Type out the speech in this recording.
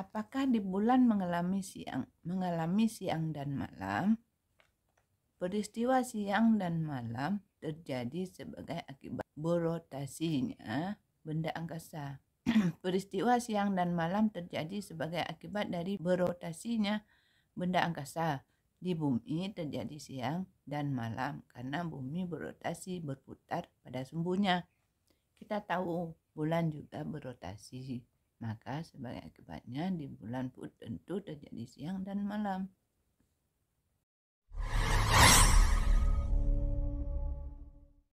apakah di bulan mengalami siang mengalami siang dan malam? Peristiwa siang dan malam terjadi sebagai akibat berotasinya benda angkasa. Peristiwa siang dan malam terjadi sebagai akibat dari berotasinya benda angkasa. Di bumi terjadi siang dan malam karena bumi berotasi berputar pada sumbunya. Kita tahu bulan juga berotasi. Maka sebagai akibatnya di bulan pun tentu terjadi siang dan malam.